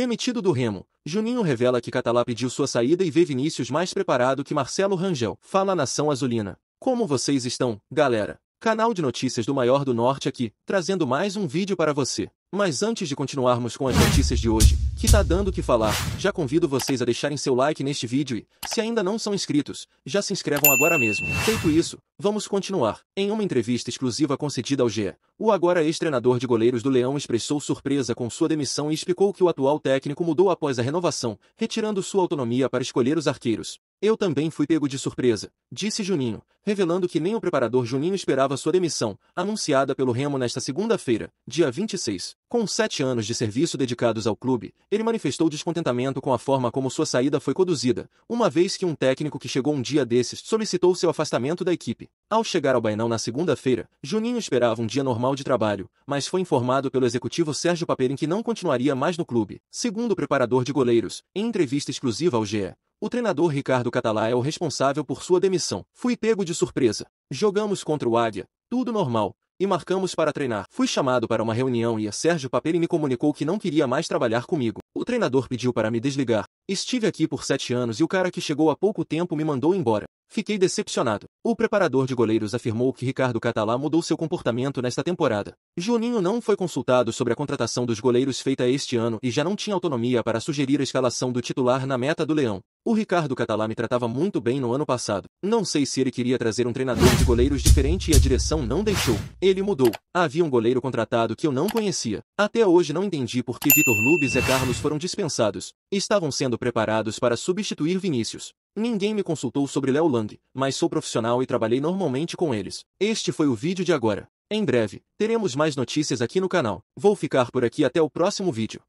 Demitido do Remo, Juninho revela que Catalá pediu sua saída e vê Vinícius mais preparado que Marcelo Rangel. Fala nação azulina. Como vocês estão, galera? Canal de notícias do maior do norte aqui, trazendo mais um vídeo para você. Mas antes de continuarmos com as notícias de hoje, que tá dando o que falar, já convido vocês a deixarem seu like neste vídeo e, se ainda não são inscritos, já se inscrevam agora mesmo. Feito isso, vamos continuar. Em uma entrevista exclusiva concedida ao GE, o agora ex-treinador de goleiros do Leão expressou surpresa com sua demissão e explicou que o atual técnico mudou após a renovação, retirando sua autonomia para escolher os arqueiros. Eu também fui pego de surpresa, disse Juninho, revelando que nem o preparador Juninho esperava sua demissão, anunciada pelo Remo nesta segunda-feira, dia 26. Com sete anos de serviço dedicados ao clube, ele manifestou descontentamento com a forma como sua saída foi conduzida, uma vez que um técnico que chegou um dia desses solicitou seu afastamento da equipe. Ao chegar ao Bainão na segunda-feira, Juninho esperava um dia normal de trabalho, mas foi informado pelo executivo Sérgio Paperin que não continuaria mais no clube. Segundo o preparador de goleiros, em entrevista exclusiva ao GE, o treinador Ricardo Catalá é o responsável por sua demissão. Fui pego de surpresa. Jogamos contra o Águia, tudo normal, e marcamos para treinar. Fui chamado para uma reunião e a Sérgio Paperi me comunicou que não queria mais trabalhar comigo. O treinador pediu para me desligar. Estive aqui por sete anos e o cara que chegou há pouco tempo me mandou embora. Fiquei decepcionado. O preparador de goleiros afirmou que Ricardo Catalá mudou seu comportamento nesta temporada. Juninho não foi consultado sobre a contratação dos goleiros feita este ano e já não tinha autonomia para sugerir a escalação do titular na meta do Leão. O Ricardo Catalá me tratava muito bem no ano passado. Não sei se ele queria trazer um treinador de goleiros diferente e a direção não deixou. Ele mudou. Havia um goleiro contratado que eu não conhecia. Até hoje não entendi por que Vitor Lubes e Carlos foram dispensados. Estavam sendo preparados para substituir Vinícius. Ninguém me consultou sobre Léo Lang, mas sou profissional e trabalhei normalmente com eles. Este foi o vídeo de agora. Em breve, teremos mais notícias aqui no canal. Vou ficar por aqui até o próximo vídeo.